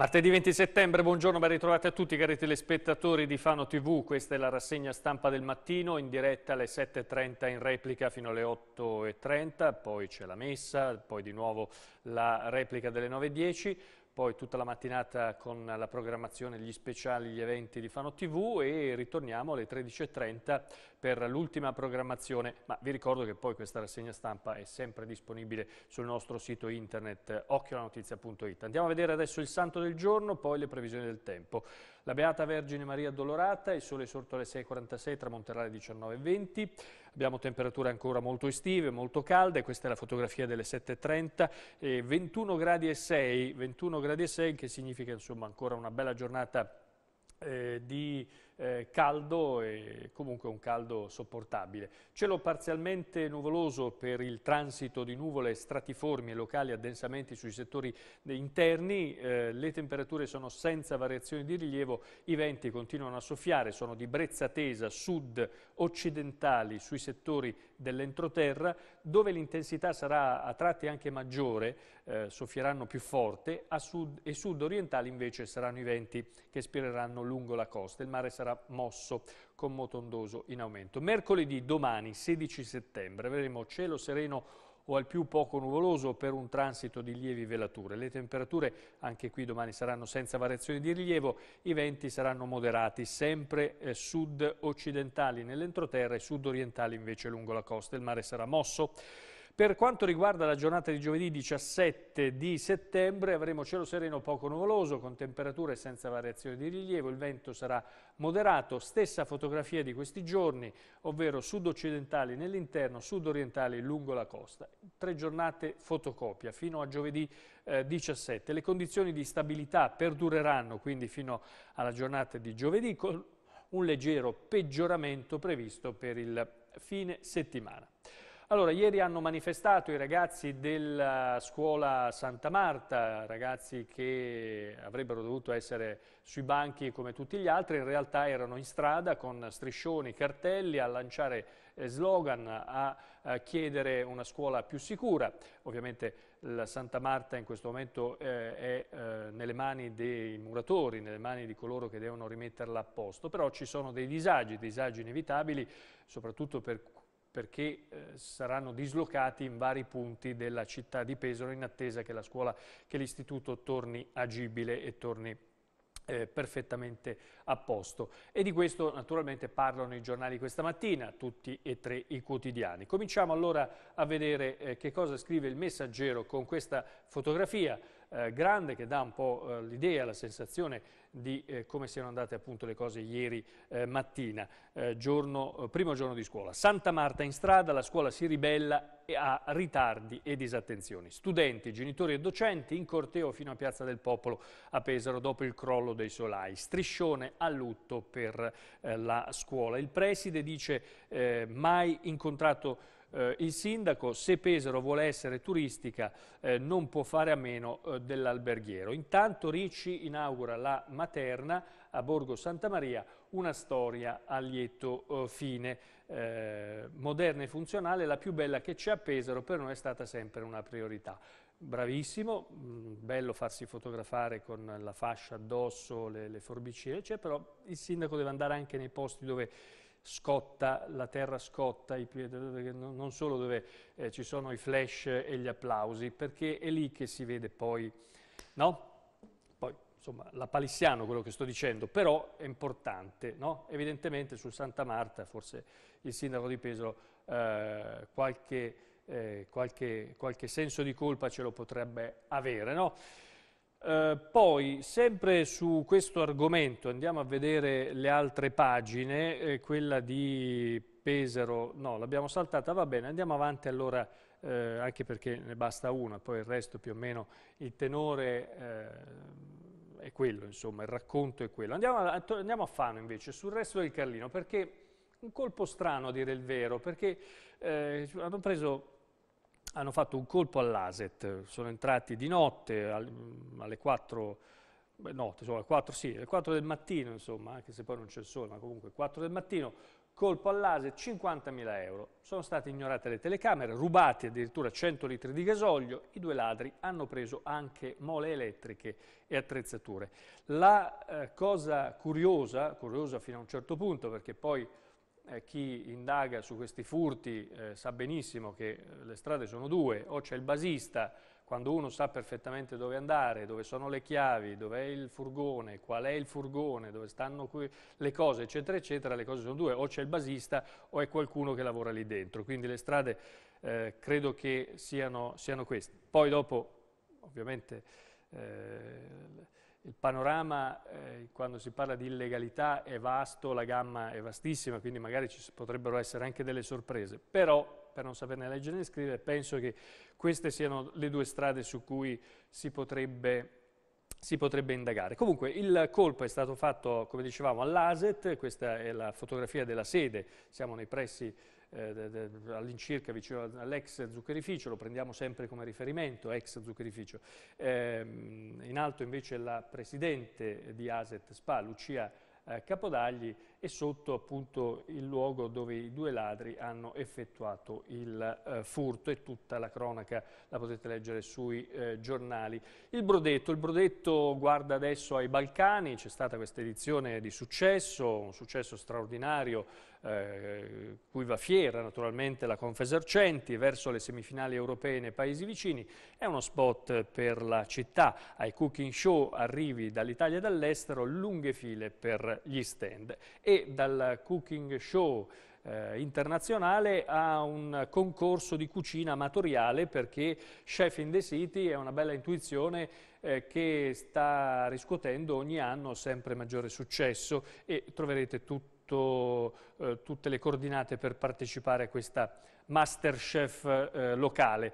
Martedì 20 settembre, buongiorno, ben ritrovati a tutti cari telespettatori di Fano TV, questa è la rassegna stampa del mattino, in diretta alle 7.30, in replica fino alle 8.30, poi c'è la messa, poi di nuovo la replica delle 9.10 poi tutta la mattinata con la programmazione, gli speciali, gli eventi di Fano TV e ritorniamo alle 13.30 per l'ultima programmazione, ma vi ricordo che poi questa rassegna stampa è sempre disponibile sul nostro sito internet occhiolanotizia.it. Andiamo a vedere adesso il santo del giorno, poi le previsioni del tempo. La Beata Vergine Maria Dolorata, il sole è sorto alle 6.46, tramonterà alle 19.20. Abbiamo temperature ancora molto estive, molto calde, questa è la fotografia delle 7.30, 21 gradi e 6, 21 gradi e 6 che significa insomma ancora una bella giornata eh, di eh, caldo e comunque un caldo sopportabile. Cielo parzialmente nuvoloso per il transito di nuvole stratiformi e locali addensamenti sui settori interni, eh, le temperature sono senza variazioni di rilievo, i venti continuano a soffiare, sono di brezza tesa sud-occidentali sui settori dell'entroterra, dove l'intensità sarà a tratti anche maggiore, eh, soffieranno più forte, a sud e sud-orientali invece saranno i venti che spireranno lungo la costa. Il mare sarà sarà mosso con motondoso in aumento. Mercoledì, domani, 16 settembre, avremo cielo sereno o al più poco nuvoloso per un transito di lievi velature. Le temperature anche qui domani saranno senza variazioni di rilievo, i venti saranno moderati, sempre eh, sud-occidentali nell'entroterra e sud-orientali invece lungo la costa. Il mare sarà mosso. Per quanto riguarda la giornata di giovedì 17 di settembre avremo cielo sereno poco nuvoloso con temperature senza variazioni di rilievo, il vento sarà moderato, stessa fotografia di questi giorni, ovvero sud-occidentali nell'interno, sud-orientali lungo la costa. Tre giornate fotocopia fino a giovedì eh, 17. Le condizioni di stabilità perdureranno quindi fino alla giornata di giovedì con un leggero peggioramento previsto per il fine settimana. Allora, ieri hanno manifestato i ragazzi della scuola Santa Marta, ragazzi che avrebbero dovuto essere sui banchi come tutti gli altri, in realtà erano in strada con striscioni, cartelli a lanciare eh, slogan, a, eh, chiedere una scuola più sicura. Ovviamente la Santa Marta in questo momento eh, è nelle mani dei muratori, nelle mani di coloro che devono rimetterla a posto, però ci sono dei disagi, disagi inevitabili, soprattutto per perché eh, saranno dislocati in vari punti della città di Pesaro in attesa che la scuola, che l'istituto torni agibile e torni eh, perfettamente a posto. E di questo naturalmente parlano i giornali questa mattina, tutti e tre i quotidiani. Cominciamo allora a vedere eh, che cosa scrive il messaggero con questa fotografia eh, grande che dà un po' eh, l'idea, la sensazione di eh, come siano andate appunto le cose ieri eh, mattina, eh, giorno, eh, primo giorno di scuola. Santa Marta in strada, la scuola si ribella a ritardi e disattenzioni. Studenti, genitori e docenti in corteo fino a Piazza del Popolo a Pesaro dopo il crollo dei solai. Striscione a lutto per la scuola. Il preside dice mai incontrato eh, il sindaco, se Pesaro vuole essere turistica, eh, non può fare a meno eh, dell'alberghiero. Intanto Ricci inaugura la materna a Borgo Santa Maria, una storia a lieto eh, fine. Eh, moderna e funzionale, la più bella che c'è a Pesaro, per noi è stata sempre una priorità bravissimo, mm, bello farsi fotografare con la fascia addosso, le, le forbiciere, cioè, però il sindaco deve andare anche nei posti dove scotta, la terra scotta, i, non solo dove eh, ci sono i flash e gli applausi, perché è lì che si vede poi, no? Poi, insomma, la palissiano quello che sto dicendo, però è importante, no? Evidentemente su Santa Marta, forse il sindaco di Pesaro, eh, qualche, eh, qualche, qualche senso di colpa ce lo potrebbe avere, no? Eh, poi, sempre su questo argomento, andiamo a vedere le altre pagine, eh, quella di Pesaro, no, l'abbiamo saltata, va bene, andiamo avanti allora, eh, anche perché ne basta una, poi il resto più o meno il tenore eh, è quello, insomma, il racconto è quello. Andiamo a, andiamo a, Fano invece, sul resto del Carlino, perché un colpo strano a dire il vero, perché eh, hanno preso hanno fatto un colpo all'ASET, sono entrati di notte alle 4, beh, notte, insomma, 4, sì, alle 4 del mattino, insomma, anche se poi non c'è il sole, ma comunque 4 del mattino, colpo all'ASET, 50.000 euro. Sono state ignorate le telecamere, rubati addirittura 100 litri di gasolio, i due ladri hanno preso anche mole elettriche e attrezzature. La eh, cosa curiosa, curiosa fino a un certo punto, perché poi eh, chi indaga su questi furti eh, sa benissimo che eh, le strade sono due, o c'è il basista, quando uno sa perfettamente dove andare, dove sono le chiavi, dov'è il furgone, qual è il furgone, dove stanno le cose, eccetera, eccetera, le cose sono due, o c'è il basista o è qualcuno che lavora lì dentro. Quindi le strade eh, credo che siano, siano, queste. Poi dopo, ovviamente... Eh, il panorama, eh, quando si parla di illegalità, è vasto, la gamma è vastissima, quindi magari ci potrebbero essere anche delle sorprese. Però, per non saperne leggere né scrivere, penso che queste siano le due strade su cui si potrebbe si potrebbe indagare. Comunque il colpo è stato fatto, come dicevamo, all'ASET, questa è la fotografia della sede, siamo nei pressi eh, all'incirca vicino all'ex zuccherificio, lo prendiamo sempre come riferimento, ex zuccherificio. Eh, in alto invece la presidente di Aset Spa, Lucia eh, Capodagli, e sotto appunto il luogo dove i due ladri hanno effettuato il eh, furto e tutta la cronaca la potete leggere sui eh, giornali. Il Brodetto, il Brodetto guarda adesso ai Balcani, c'è stata questa edizione di successo, un successo straordinario eh, cui va fiera naturalmente la Confesercenti verso le semifinali europee nei paesi vicini, è uno spot per la città, ai cooking show arrivi dall'Italia e dall'estero, lunghe file per gli stand e dal cooking show eh, internazionale a un concorso di cucina amatoriale perché Chef in the City è una bella intuizione eh, che sta riscuotendo ogni anno sempre maggiore successo e troverete tutto, eh, tutte le coordinate per partecipare a questa Masterchef eh, locale.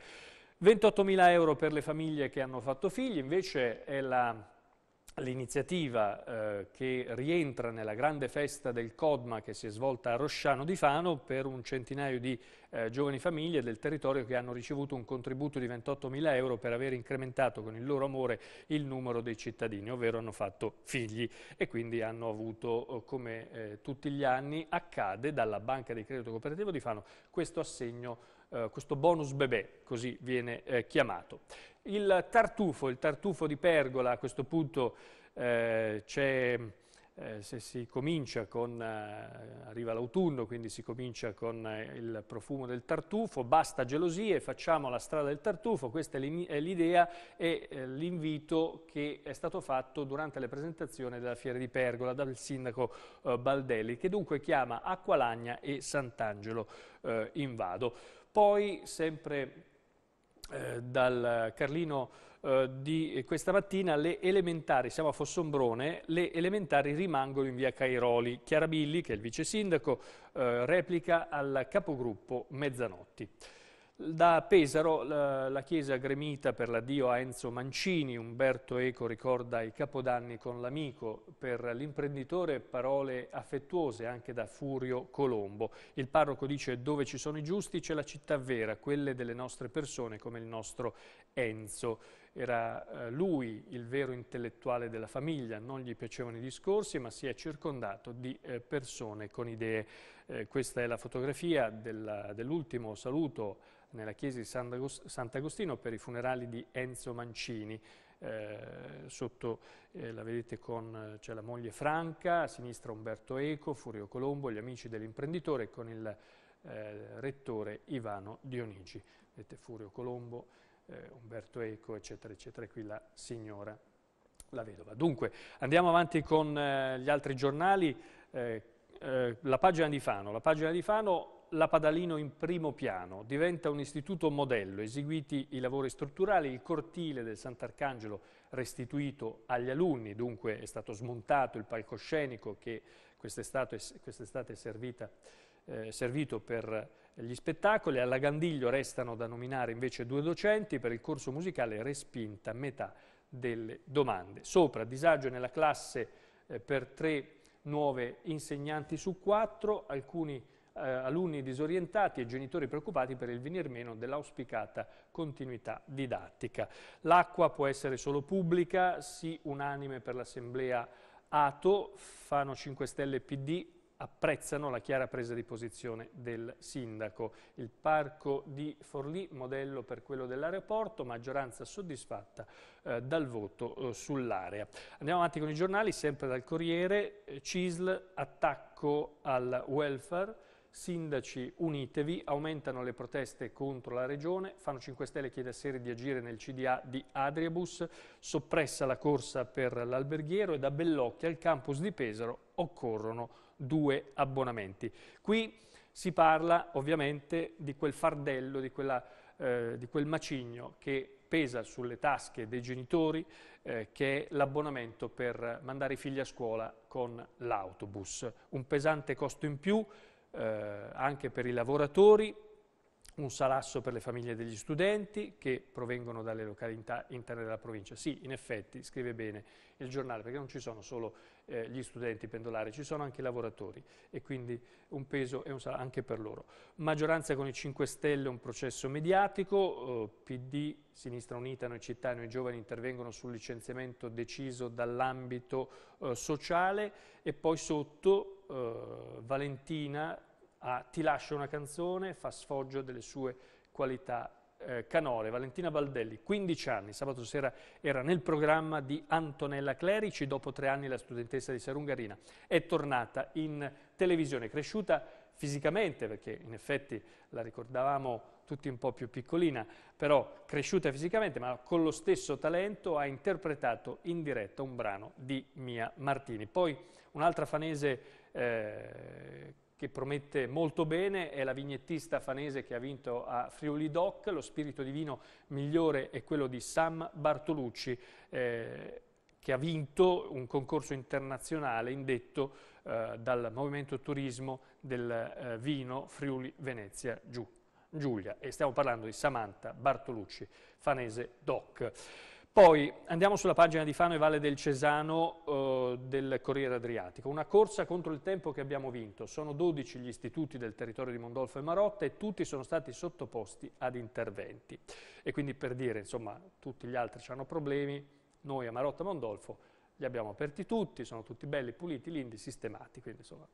28.000 euro per le famiglie che hanno fatto figli, invece è la l'iniziativa eh, che rientra nella grande festa del CODMA che si è svolta a Rosciano di Fano per un centinaio di eh, giovani famiglie del territorio che hanno ricevuto un contributo di 28.000 euro per aver incrementato con il loro amore il numero dei cittadini, ovvero hanno fatto figli e quindi hanno avuto, eh, come eh, tutti gli anni accade, dalla Banca di Credito Cooperativo di Fano questo assegno eh, questo bonus bebè, così viene eh, chiamato. Il tartufo, il tartufo di pergola, a questo punto eh, c'è... Eh, se si comincia con, eh, arriva l'autunno, quindi si comincia con eh, il profumo del tartufo, basta gelosie, facciamo la strada del tartufo, questa è l'idea e eh, l'invito che è stato fatto durante la presentazione della Fiera di Pergola dal sindaco eh, Baldelli, che dunque chiama Acqualagna e Sant'Angelo eh, in Vado. Poi, sempre eh, dal Carlino eh, di questa mattina, le elementari, siamo a Fossombrone, le elementari rimangono in via Cairoli. Chiarabilli, che è il vice sindaco, eh, replica al capogruppo Mezzanotti. Da Pesaro la, la chiesa gremita per l'addio a Enzo Mancini, Umberto Eco ricorda i capodanni con l'amico, per l'imprenditore parole affettuose anche da Furio Colombo. Il parroco dice dove ci sono i giusti c'è la città vera, quelle delle nostre persone come il nostro Enzo. Era eh, lui il vero intellettuale della famiglia, non gli piacevano i discorsi ma si è circondato di eh, persone con idee. Eh, questa è la fotografia dell'ultimo dell saluto nella chiesa di Sant'Agostino per i funerali di Enzo Mancini. Eh, sotto eh, la vedete con eh, c'è la moglie Franca, a sinistra Umberto Eco, Furio Colombo, gli amici dell'imprenditore con il eh, rettore Ivano Dionigi. Vedete Furio Colombo, eh, Umberto Eco, eccetera, eccetera, e qui la signora, la vedova. Dunque, andiamo avanti con eh, gli altri giornali. la pagina di Fano, la pagina di Fano la Padalino in primo piano, diventa un istituto modello, eseguiti i lavori strutturali, il cortile del Sant'Arcangelo restituito agli alunni, dunque è stato smontato il palcoscenico che quest'estate quest è servita, eh, servito per gli spettacoli, alla Gandiglio restano da nominare invece due docenti, per il corso musicale respinta metà delle domande. Sopra, disagio nella classe eh, per tre nuove insegnanti su quattro, alcuni eh, alunni disorientati e genitori preoccupati per il venir meno dell'auspicata continuità didattica. L'acqua può essere solo pubblica, sì unanime per l'Assemblea Ato, Fano 5 Stelle PD, apprezzano la chiara presa di posizione del sindaco. Il parco di Forlì, modello per quello dell'aeroporto, maggioranza soddisfatta eh, dal voto eh, sull'area. Andiamo avanti con i giornali, sempre dal Corriere, eh, CISL, attacco al welfare, Sindaci unitevi, aumentano le proteste contro la Regione, Fanno 5 Stelle chiede a Seri di agire nel CDA di Adriabus, soppressa la corsa per l'alberghiero e da Bellocchia al campus di Pesaro occorrono due abbonamenti. Qui si parla ovviamente di quel fardello, di, quella, eh, di quel macigno che pesa sulle tasche dei genitori, eh, che è l'abbonamento per mandare i figli a scuola con l'autobus. Un pesante costo in più eh, anche per i lavoratori, un salasso per le famiglie degli studenti che provengono dalle località interne della provincia. Sì, in effetti, scrive bene il giornale, perché non ci sono solo eh, gli studenti pendolari, ci sono anche i lavoratori e quindi un peso e un salario anche per loro. Maggioranza con i 5 Stelle, un processo mediatico, eh, PD, Sinistra Unita, Noi Città e Noi Giovani intervengono sul licenziamento deciso dall'ambito eh, sociale e poi sotto eh, Valentina ha, ti lascia una canzone, fa sfoggio delle sue qualità eh, canore. Valentina Baldelli, 15 anni, sabato sera era nel programma di Antonella Clerici, dopo tre anni la studentessa di Serungarina, è tornata in televisione, cresciuta fisicamente, perché in effetti la ricordavamo tutti un po' più piccolina, però cresciuta fisicamente, ma con lo stesso talento ha interpretato in diretta un brano di Mia Martini. Poi un'altra fanese eh, che promette molto bene, è la vignettista fanese che ha vinto a Friuli Doc, lo spirito di vino migliore è quello di Sam Bartolucci, eh, che ha vinto un concorso internazionale indetto eh, dal Movimento Turismo del eh, Vino Friuli Venezia Giulia. E stiamo parlando di Samantha Bartolucci, fanese Doc. Poi andiamo sulla pagina di Fano e Valle del Cesano eh, del Corriere Adriatico. Una corsa contro il tempo che abbiamo vinto. Sono 12 gli istituti del territorio di Mondolfo e Marotta e tutti sono stati sottoposti ad interventi. E quindi per dire, insomma, tutti gli altri hanno problemi, noi a Marotta e Mondolfo li abbiamo aperti tutti, sono tutti belli, puliti, lindi, sistemati, quindi insomma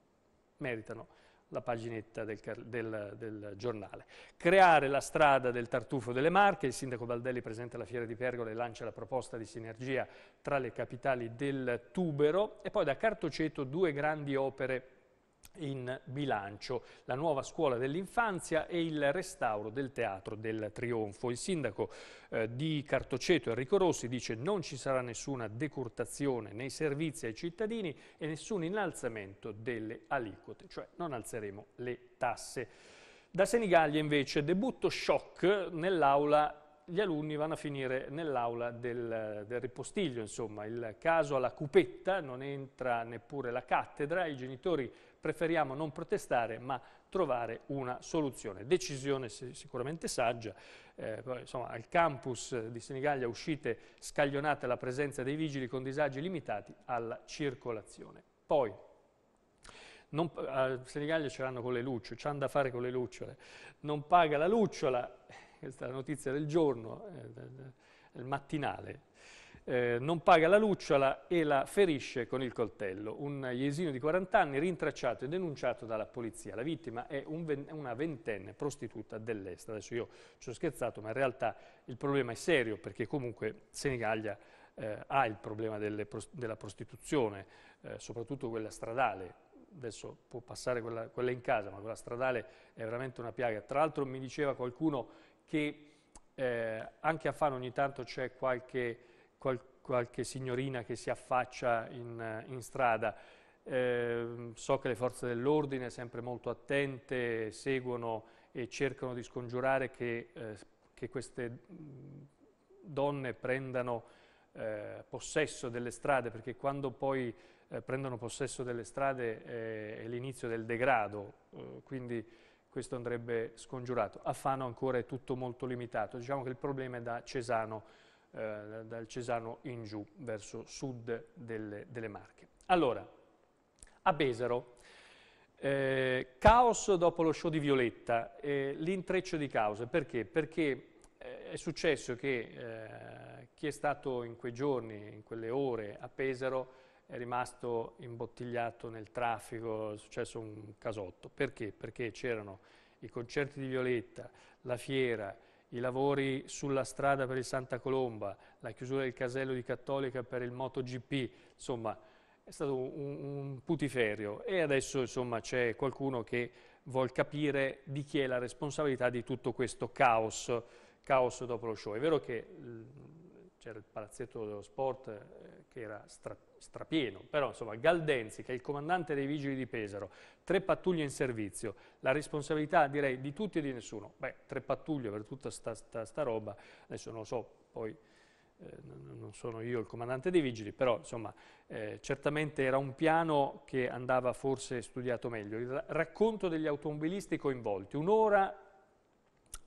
meritano la paginetta del, del, del, giornale. Creare la strada del tartufo delle Marche, il sindaco Baldelli presenta la fiera di Pergola e lancia la proposta di sinergia tra le capitali del Tubero e poi da Cartoceto due grandi opere in bilancio, la nuova scuola dell'infanzia e il restauro del Teatro del Trionfo. Il sindaco eh, di Cartoceto Enrico Rossi dice non ci sarà nessuna decurtazione nei servizi ai cittadini e nessun innalzamento delle aliquote, cioè non alzeremo le tasse. Da Senigallia invece debutto shock nell'aula gli alunni vanno a finire nell'aula del, del, ripostiglio, insomma, il caso alla cupetta, non entra neppure la cattedra, i genitori preferiamo non protestare ma trovare una soluzione. Decisione sicuramente saggia, eh, insomma, al campus di Senigallia uscite scaglionate la presenza dei vigili con disagi limitati alla circolazione. Poi, non, a Senigallia ce l'hanno con le lucciole, c'hanno da fare con le lucciole, non paga la lucciola, questa è la notizia del giorno, eh, del, del mattinale, eh, non paga la lucciola e la ferisce con il coltello. Un iesino di 40 anni rintracciato e denunciato dalla polizia. La vittima è un una ventenne prostituta dell'est. Adesso io ci ho scherzato, ma in realtà il problema è serio perché comunque Senigallia eh, ha il problema pros della prostituzione, eh, soprattutto quella stradale, adesso può passare quella, quella, in casa, ma quella stradale è veramente una piaga. Tra l'altro mi diceva qualcuno che eh, anche a Fano ogni tanto c'è qualche qual qualche signorina che si affaccia in, in strada. Eh, so che le forze dell'ordine, sempre molto attente, seguono e cercano di scongiurare che, eh, che queste donne prendano eh, possesso delle strade, perché quando poi eh, prendono possesso delle strade eh, è l'inizio del degrado, eh, quindi questo andrebbe scongiurato. A Fano ancora è tutto molto limitato, diciamo che il problema è da Cesano eh, dal Cesano in giù, verso sud delle, delle Marche. Allora, a Pesaro, eh, caos dopo lo show di Violetta, eh, l'intreccio di cause, perché? Perché eh, è successo che eh, chi è stato in quei giorni, in quelle ore a Pesaro, è rimasto imbottigliato nel traffico, è successo un casotto. Perché? Perché c'erano i concerti di Violetta, la fiera, i lavori sulla strada per il Santa Colomba, la chiusura del casello di Cattolica per il MotoGP, insomma è stato un, un putiferio e adesso insomma c'è qualcuno che vuol capire di chi è la responsabilità di tutto questo caos, caos dopo lo show. È vero che mm, c'era il palazzetto dello sport, eh, che era stra, strapieno, però insomma Galdenzi, che è il comandante dei Vigili di Pesaro, tre pattuglie in servizio, la responsabilità direi di tutti e di nessuno, beh, tre pattuglie per tutta sta, sta, sta roba, adesso non lo so, poi eh, non sono io il comandante dei Vigili, però insomma eh, certamente era un piano che andava forse studiato meglio. Il racconto degli automobilisti coinvolti, un'ora,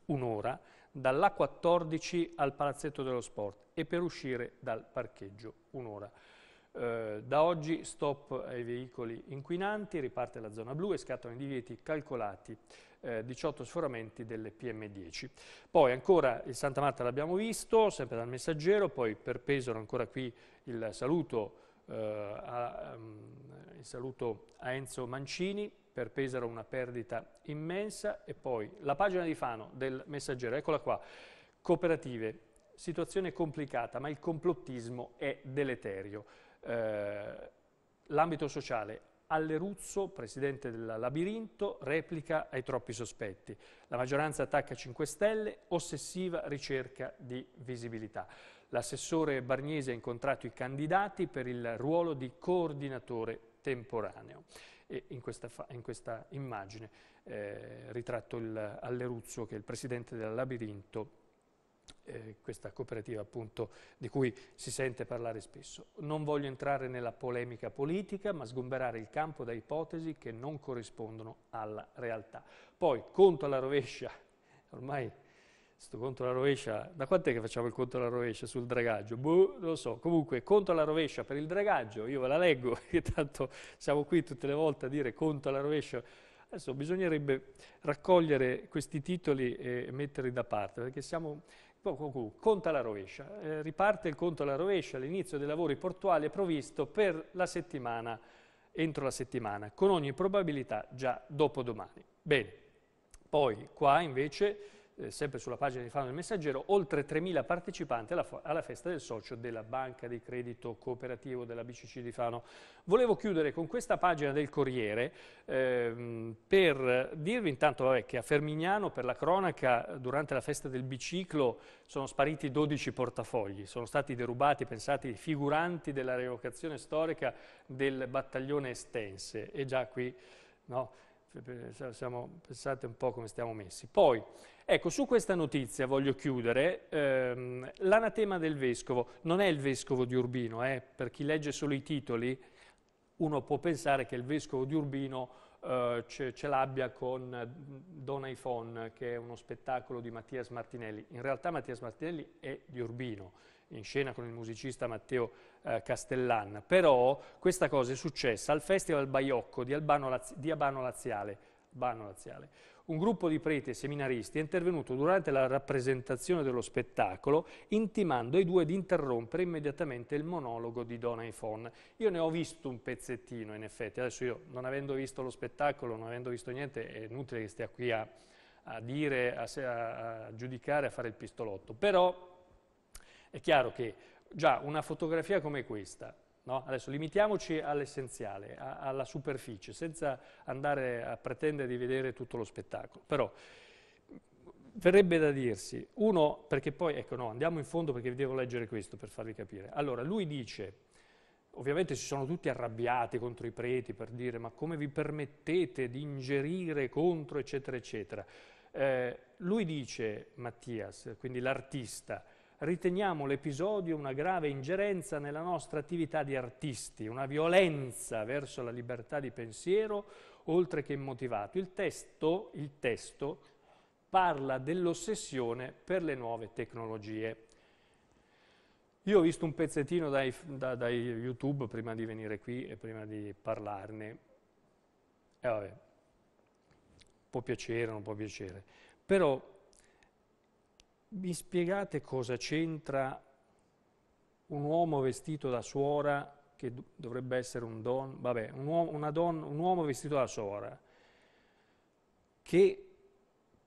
un'ora, dall'A14 al Palazzetto dello Sport e per uscire dal parcheggio un'ora. Eh, da oggi stop ai veicoli inquinanti, riparte la zona blu e scattano i divieti calcolati 18 eh, sforamenti delle PM10. Poi ancora il Santa Marta l'abbiamo visto, sempre dal messaggero, poi per Pesaro ancora qui il saluto, eh, a, um, il saluto a Enzo Mancini, per Pesaro una perdita immensa e poi la pagina di Fano del messaggero, eccola qua, cooperative situazione complicata, ma il complottismo è deleterio. Eh, l'ambito sociale. Alleruzzo, presidente del labirinto, replica ai troppi sospetti. La maggioranza attacca 5 Stelle, ossessiva ricerca di visibilità. L'assessore Bargnesi ha incontrato i candidati per il ruolo di coordinatore temporaneo. E in, questa, in questa immagine eh, ritratto il Alleruzzo che è il presidente del labirinto eh, questa cooperativa appunto di cui si sente parlare spesso. Non voglio entrare nella polemica politica, ma sgomberare il campo da ipotesi che non corrispondono alla realtà. Poi, conto alla rovescia, ormai sto conto alla rovescia, da quant'è che facciamo il conto alla rovescia sul dragaggio? Boh, non lo so, comunque conto alla rovescia per il dragaggio, io ve la leggo, che tanto siamo qui tutte le volte a dire conto alla rovescia Adesso bisognerebbe raccogliere questi titoli e metterli da parte, perché siamo conta alla rovescia. Eh, riparte il conto alla rovescia, l'inizio dei lavori portuali è provvisto per la settimana, entro la settimana, con ogni probabilità già dopodomani. Bene, poi qua invece eh, sempre sulla pagina di Fano del Messaggero, oltre 3.000 partecipanti alla, alla, festa del socio della Banca di Credito Cooperativo della BCC di Fano. Volevo chiudere con questa pagina del Corriere ehm, per dirvi intanto vabbè, che a Fermignano, per la cronaca, durante la festa del biciclo sono spariti 12 portafogli, sono stati derubati, pensate, i figuranti della rievocazione storica del battaglione Estense. E già qui... No? Siamo, pensate un po' come stiamo messi. Poi, ecco, su questa notizia voglio chiudere, ehm, l'anatema del vescovo, non è il vescovo di Urbino, eh, per chi legge solo i titoli, uno può pensare che il vescovo di Urbino eh, ce, ce l'abbia con eh, Don Iphone, che è uno spettacolo di Mattias Martinelli. In realtà Mattias Martinelli è di Urbino, in scena con il musicista Matteo eh, Castellana, però questa cosa è successa al Festival Baiocco di, Albano, di Abano Laziale, Abano Laziale. Un gruppo di preti e seminaristi è intervenuto durante la rappresentazione dello spettacolo intimando ai due di interrompere immediatamente il monologo di Don Aifon. Io ne ho visto un pezzettino in effetti, adesso io non avendo visto lo spettacolo, non avendo visto niente, è inutile che stia qui a, a dire, a, a, giudicare, a fare il pistolotto. Però è chiaro che Già, una fotografia come questa, no? adesso limitiamoci all'essenziale, alla superficie, senza andare a pretendere di vedere tutto lo spettacolo, però verrebbe da dirsi, uno, perché poi, ecco no, andiamo in fondo perché vi devo leggere questo per farvi capire. Allora, lui dice, ovviamente si sono tutti arrabbiati contro i preti per dire ma come vi permettete di ingerire contro, eccetera, eccetera. Eh, lui dice, Mattias, quindi l'artista, riteniamo l'episodio una grave ingerenza nella nostra attività di artisti, una violenza verso la libertà di pensiero, oltre che immotivato. Il testo, il testo parla dell'ossessione per le nuove tecnologie. Io ho visto un pezzettino dai, da, dai YouTube prima di venire qui e prima di parlarne. E eh, vabbè, può piacere o non può piacere. Però mi spiegate cosa c'entra un uomo vestito da suora, che dovrebbe essere un don, vabbè, un uomo, don, un uomo vestito da suora, che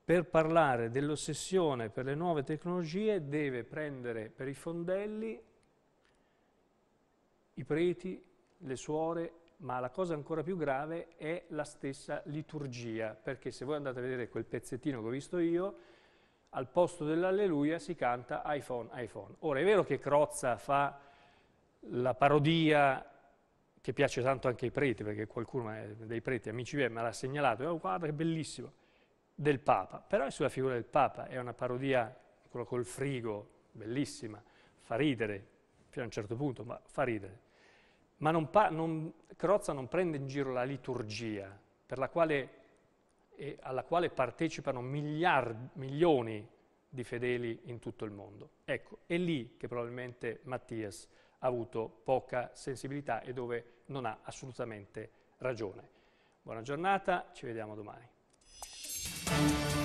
per parlare dell'ossessione per le nuove tecnologie deve prendere per i fondelli i preti, le suore, ma la cosa ancora più grave è la stessa liturgia, perché se voi andate a vedere quel pezzettino che ho visto io, al posto dell'alleluia si canta iPhone, iPhone. Ora è vero che Crozza fa la parodia che piace tanto anche ai preti, perché qualcuno dei preti, amici miei, me l'ha segnalato, oh, guarda che bellissimo, del Papa, però è sulla figura del Papa, è una parodia, quello col frigo, bellissima, fa ridere, fino a un certo punto, ma fa ridere. Ma non non, Crozza non prende in giro la liturgia, per la quale e alla quale partecipano miliardi, milioni di fedeli in tutto il mondo. Ecco, è lì che probabilmente Mattias ha avuto poca sensibilità e dove non ha assolutamente ragione. Buona giornata, ci vediamo domani.